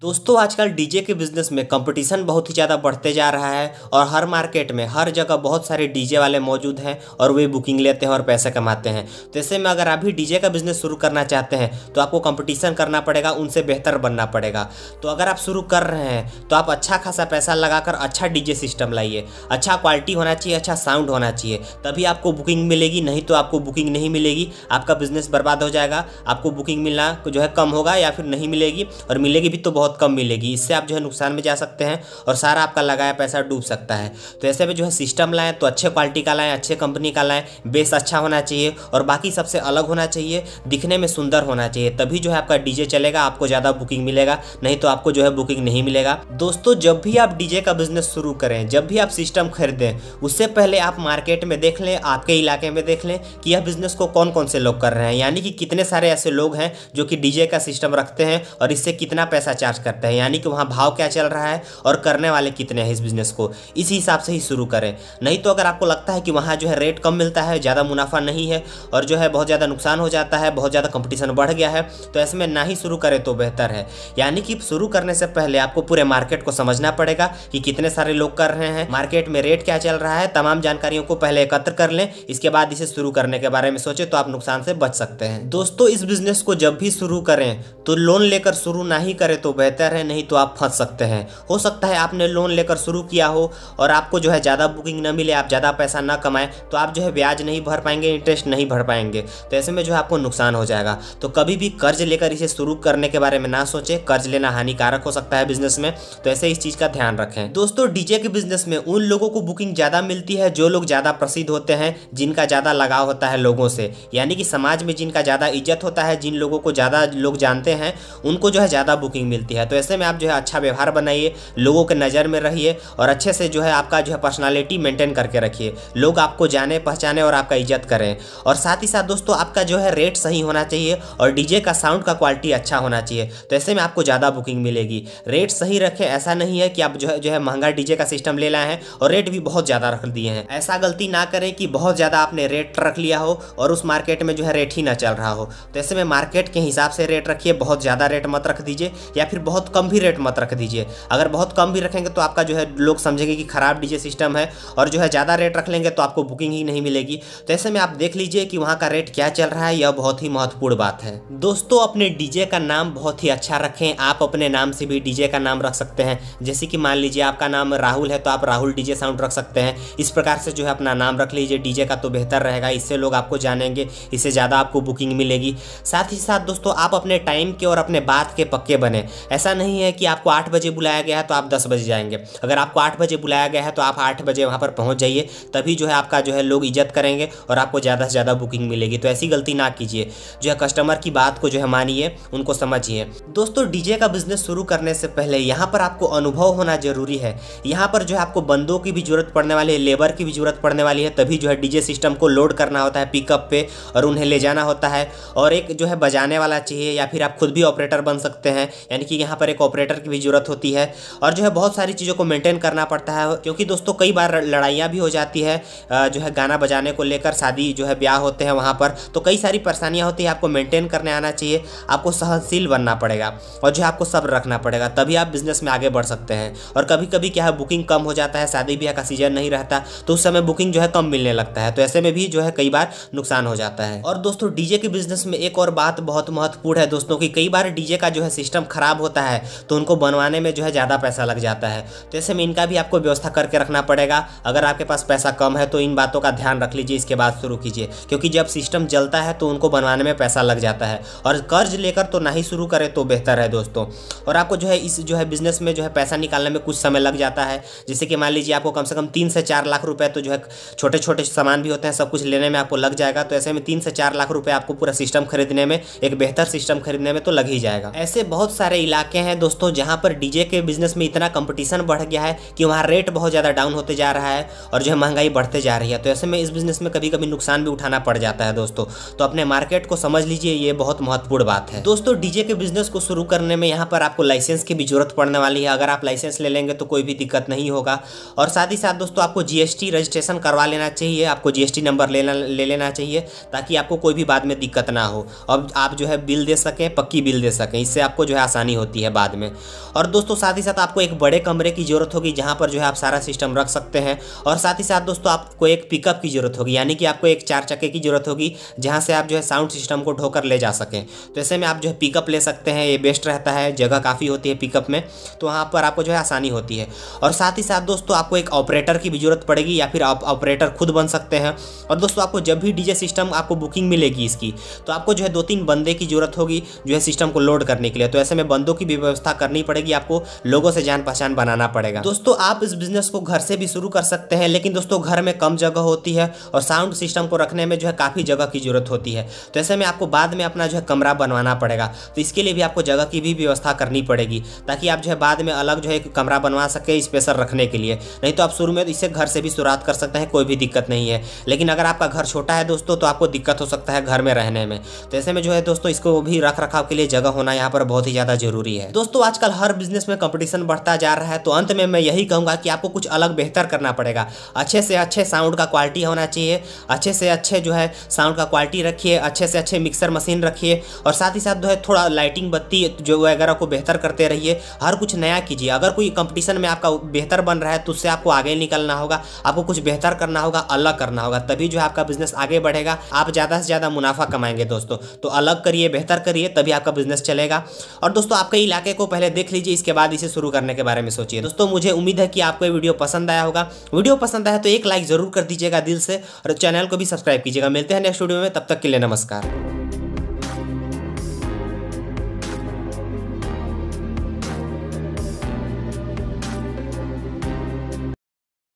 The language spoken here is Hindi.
दोस्तों आजकल डीजे के बिज़नेस में कंपटीशन बहुत ही ज़्यादा बढ़ते जा रहा है और हर मार्केट में हर जगह बहुत सारे डीजे वाले मौजूद हैं और वे बुकिंग लेते हैं और पैसे कमाते हैं तो ऐसे में अगर आप भी डीजे का बिज़नेस शुरू करना चाहते हैं तो आपको कंपटीशन करना पड़ेगा उनसे बेहतर बनना पड़ेगा तो अगर आप शुरू कर रहे हैं तो आप अच्छा खासा पैसा लगाकर अच्छा डीजे सिस्टम लाइए अच्छा क्वालिटी होना चाहिए अच्छा साउंड होना चाहिए तभी आपको बुकिंग मिलेगी नहीं तो आपको बुकिंग नहीं मिलेगी आपका बिज़नेस बर्बाद हो जाएगा आपको बुकिंग मिलना जो है कम होगा या फिर नहीं मिलेगी और मिलेगी भी तो बहुत बहुत कम मिलेगी इससे आप जो है नुकसान में जा सकते हैं और सारा आपका लगाया पैसा डूब सकता है तो ऐसे में जो है सिस्टम लाएँ तो अच्छे क्वालिटी का लाएँ अच्छे कंपनी का लाएँ बेस अच्छा होना चाहिए और बाकी सबसे अलग होना चाहिए दिखने में सुंदर होना चाहिए तभी जो है आपका डीजे चलेगा आपको ज़्यादा बुकिंग मिलेगा नहीं तो आपको जो है बुकिंग नहीं मिलेगा दोस्तों जब भी आप डीजे का बिजनेस शुरू करें जब भी आप सिस्टम खरीदें उससे पहले आप मार्केट में देख लें आपके इलाके में देख लें कि यह बिजनेस को कौन कौन से लोग कर रहे हैं यानी कि कितने सारे ऐसे लोग हैं जो कि डीजे का सिस्टम रखते हैं और इससे कितना पैसा चार्ज जांच करते हैं यानी कि वहाँ भाव क्या चल रहा है और करने वाले कितने हैं इस बिज़नेस को इसी हिसाब से ही शुरू करें नहीं तो अगर आपको लगता है कि वहाँ जो है रेट कम मिलता है ज़्यादा मुनाफा नहीं है और जो है बहुत ज़्यादा नुकसान हो जाता है बहुत ज़्यादा कंपटीशन बढ़ गया है तो ऐसे में ना ही शुरू करें तो बेहतर है यानी कि शुरू करने से पहले आपको पूरे मार्केट को समझना पड़ेगा कि कितने सारे लोग कर रहे हैं मार्केट में रेट क्या चल रहा है तमाम जानकारियों को पहले एकत्र कर लें इसके बाद इसे शुरू करने के बारे में सोचें तो आप नुकसान से बच सकते हैं दोस्तों इस बिजनेस को जब भी शुरू करें तो लोन लेकर शुरू ना ही करें तो बेहतर बेहतर है नहीं तो आप फंस सकते हैं हो सकता है आपने लोन लेकर शुरू किया हो और आपको जो है ज़्यादा बुकिंग न मिले आप ज़्यादा पैसा ना कमाएं तो आप जो है ब्याज नहीं भर पाएंगे इंटरेस्ट नहीं भर पाएंगे तो ऐसे में जो है आपको नुकसान हो जाएगा तो कभी भी कर्ज लेकर इसे शुरू करने के बारे में ना सोचें कर्ज लेना हानिकारक हो सकता है बिजनेस में तो ऐसे इस चीज़ का ध्यान रखें दोस्तों डीजे के बिजनेस में उन लोगों को बुकिंग ज़्यादा मिलती है जो लोग ज़्यादा प्रसिद्ध होते हैं जिनका ज़्यादा लगाव होता है लोगों से यानी कि समाज में जिनका ज़्यादा इज्जत होता है जिन लोगों को ज़्यादा लोग जानते हैं उनको जो है ज़्यादा बुकिंग मिलती है है तो ऐसे में आप जो है अच्छा व्यवहार बनाइए लोगों के नज़र में रहिए और अच्छे से जो है आपका जो है पर्सनैलिटी मेंटेन करके रखिए लोग आपको जाने पहचाने और आपका इज्जत करें और साथ ही साथ दोस्तों आपका जो है रेट सही होना चाहिए और डीजे का साउंड का क्वालिटी अच्छा होना चाहिए तो ऐसे में आपको ज़्यादा बुकिंग मिलेगी रेट सही रखें ऐसा नहीं है कि आप जो है जो है महंगा डीजे का सिस्टम ले लाए हैं और रेट भी बहुत ज़्यादा रख दिए हैं ऐसा गलती ना करें कि बहुत ज़्यादा आपने रेट रख लिया हो और उस मार्केट में जो है रेट ही ना चल रहा हो तो ऐसे में मार्केट के हिसाब से रेट रखिए बहुत ज़्यादा रेट मत रख दीजिए या फिर बहुत कम भी रेट मत रख दीजिए अगर बहुत कम भी रखेंगे तो आपका जो है लोग समझेंगे कि ख़राब डीजे सिस्टम है और जो है ज़्यादा रेट रख लेंगे तो आपको बुकिंग ही नहीं मिलेगी तो ऐसे में आप देख लीजिए कि वहाँ का रेट क्या चल रहा है यह बहुत ही महत्वपूर्ण बात है दोस्तों अपने डीजे का नाम बहुत ही अच्छा रखें आप अपने नाम से भी डीजे का नाम रख सकते हैं जैसे कि मान लीजिए आपका नाम राहुल है तो आप राहुल डीजे साउंड रख सकते हैं इस प्रकार से जो है अपना नाम रख लीजिए डीजे का तो बेहतर रहेगा इससे लोग आपको जानेंगे इससे ज़्यादा आपको बुकिंग मिलेगी साथ ही साथ दोस्तों आप अपने टाइम के और अपने बात के पक्के बने ऐसा नहीं है कि आपको आठ बजे बुलाया गया है तो आप दस बजे जाएंगे अगर आपको आठ बजे बुलाया गया है तो आप आठ बजे वहाँ पर पहुँच जाइए तभी जो है आपका जो है लोग इज्जत करेंगे और आपको ज़्यादा से ज़्यादा बुकिंग मिलेगी तो ऐसी गलती ना कीजिए जो है कस्टमर की बात को जो है मानिए उनको समझिए दोस्तों डीजे का बिजनेस शुरू करने से पहले यहाँ पर आपको अनुभव होना ज़रूरी है यहाँ पर जो है आपको बंदों की भी जरूरत पड़ने वाली है लेबर की भी जरूरत पड़ने वाली है तभी जो है डीजे सिस्टम को लोड करना होता है पिकअप पे और उन्हें ले जाना होता है और एक जो है बजाने वाला चाहिए या फिर आप खुद भी ऑपरेटर बन सकते हैं यानी कि यहाँ पर एक ऑपरेटर की भी ज़रूरत होती है और जो है बहुत सारी चीज़ों को मेंटेन करना पड़ता है क्योंकि दोस्तों कई बार लड़ाइयाँ भी हो जाती है जो है गाना बजाने को लेकर शादी जो है ब्याह होते हैं वहाँ पर तो कई सारी परेशानियाँ होती है आपको मेंटेन करने आना चाहिए आपको सहनशील बनना पड़ेगा और जो है आपको सब रखना पड़ेगा तभी आप बिज़नेस में आगे बढ़ सकते हैं और कभी कभी क्या है बुकिंग कम हो जाता है शादी ब्याह का सीजन नहीं रहता तो उस समय बुकिंग जो है कम मिलने लगता है तो ऐसे में भी जो है कई बार नुकसान हो जाता है और दोस्तों डीजे के बिजनेस में एक और बात बहुत महत्वपूर्ण है दोस्तों की कई बार डीजे का जो है सिस्टम खराब होता है तो उनको बनवाने में जो है ज़्यादा पैसा लग जाता है तो ऐसे में इनका भी आपको व्यवस्था करके रखना पड़ेगा अगर आपके पास पैसा कम है तो इन बातों का ध्यान रख लीजिए इसके बाद शुरू कीजिए क्योंकि जब सिस्टम जलता है तो उनको बनवाने में पैसा लग जाता है और कर्ज लेकर तो ना ही शुरू करें तो बेहतर है दोस्तों और आपको जो है इस जो है बिजनेस में जो है पैसा निकालने में कुछ समय लग जाता है जैसे कि मान लीजिए आपको कम से कम तीन से चार लाख रुपये तो जो है छोटे छोटे सामान भी होते हैं सब कुछ लेने में आपको लग जाएगा तो ऐसे में तीन से चार लाख रुपए आपको पूरा सिस्टम खरीदने में एक बेहतर सिस्टम खरीदने में तो लग ही जाएगा ऐसे बहुत सारे इलाके इलाके हैं दोस्तों जहाँ पर डीजे के बिजनेस में इतना कंपटीशन बढ़ गया है कि वहाँ रेट बहुत ज़्यादा डाउन होते जा रहा है और जो है महंगाई बढ़ते जा रही है तो ऐसे में इस बिजनेस में कभी कभी नुकसान भी उठाना पड़ जाता है दोस्तों तो अपने मार्केट को समझ लीजिए ये बहुत महत्वपूर्ण बात है दोस्तों डीजे के बिजनेस को शुरू करने में यहाँ पर आपको लाइसेंस की भी जरूरत पड़ने वाली है अगर आप लाइसेंस ले लेंगे तो कोई भी दिक्कत नहीं होगा और साथ ही साथ दोस्तों आपको जीएसटी रजिस्ट्रेशन करवा लेना चाहिए आपको जीएसटी नंबर लेना ले लेना चाहिए ताकि आपको कोई भी बाद में दिक्कत ना हो अब आप जो है बिल दे सकें पक्की बिल दे सकें इससे आपको जो है आसानी हो होती है बाद में और दोस्तों साथ ही साथ आपको एक बड़े कमरे की ज़रूरत होगी जहाँ पर जो है आप सारा सिस्टम रख सकते हैं और साथ ही साथ दोस्तों आपको एक पिकअप की ज़रूरत होगी यानी कि आपको एक चार चक्के की ज़रूरत होगी जहाँ से आप जो है साउंड सिस्टम को ढोकर ले जा सकें तो ऐसे में आप जो है पिकअप ले सकते हैं ये बेस्ट रहता है जगह काफ़ी होती है पिकअप में तो वहाँ पर आपको जो है आसानी होती है और साथ ही साथ दोस्तों आपको एक ऑपरेटर की भी ज़रूरत पड़ेगी या फिर आप ऑपरेटर खुद बन सकते हैं और दोस्तों आपको जब भी डीजे सिस्टम आपको बुकिंग मिलेगी इसकी तो आपको जो है दो तीन बंदे की ज़रूरत होगी जो है सिस्टम को लोड करने के लिए तो ऐसे में बंदों की भी व्यवस्था करनी पड़ेगी आपको लोगों से जान पहचान बनाना पड़ेगा दोस्तों आप इस बिजनेस को घर से भी शुरू कर सकते हैं लेकिन दोस्तों घर में कम जगह होती है और साउंड सिस्टम को रखने में जो है काफ़ी जगह की जरूरत होती है तो ऐसे में आपको बाद में अपना जो है कमरा बनवाना पड़ेगा तो इसके लिए भी आपको जगह की भी व्यवस्था करनी पड़ेगी ताकि आप जो है बाद में अलग जो है कमरा बनवा सके स्पेशल रखने के लिए नहीं तो आप शुरू में इसे घर से भी शुरुआत कर सकते हैं कोई भी दिक्कत नहीं है लेकिन अगर आपका घर छोटा है दोस्तों तो आपको दिक्कत हो सकता है घर में रहने में तो ऐसे में जो है दोस्तों इसको भी रख रखाव के लिए जगह होना यहाँ पर बहुत ही ज़्यादा जरूरी जरूरी है दोस्तों आजकल हर बिजनेस में कंपटीशन बढ़ता जा रहा है तो अंत में मैं यही कहूंगा कि आपको कुछ अलग बेहतर करना पड़ेगा अच्छे से अच्छे साउंड का क्वालिटी होना चाहिए अच्छे से अच्छे जो है साउंड का क्वालिटी रखिए अच्छे से अच्छे मिक्सर मशीन रखिए और साथ ही साथ जो है थोड़ा लाइटिंग बत्ती जो वगैरह को बेहतर करते रहिए हर कुछ नया कीजिए अगर कोई कंपटीशन में आपका बेहतर बन रहा है तो उससे आपको आगे निकलना होगा आपको कुछ बेहतर करना होगा अलग करना होगा तभी जो है आपका बिजनेस आगे बढ़ेगा आप ज़्यादा से ज़्यादा मुनाफा कमाएंगे दोस्तों तो अलग करिए बेहतर करिए तभी आपका बिजनेस चलेगा और दोस्तों आपका पे इलाके को पहले देख लीजिए इसके बाद इसे शुरू करने के बारे में सोचिए दोस्तों मुझे उम्मीद है कि आपको ये वीडियो पसंद आया होगा वीडियो पसंद आया तो एक लाइक जरूर कर दीजिएगा दिल से और चैनल को भी सब्सक्राइब कीजिएगा मिलते हैं नेक्स्ट वीडियो में तब तक के लिए नमस्कार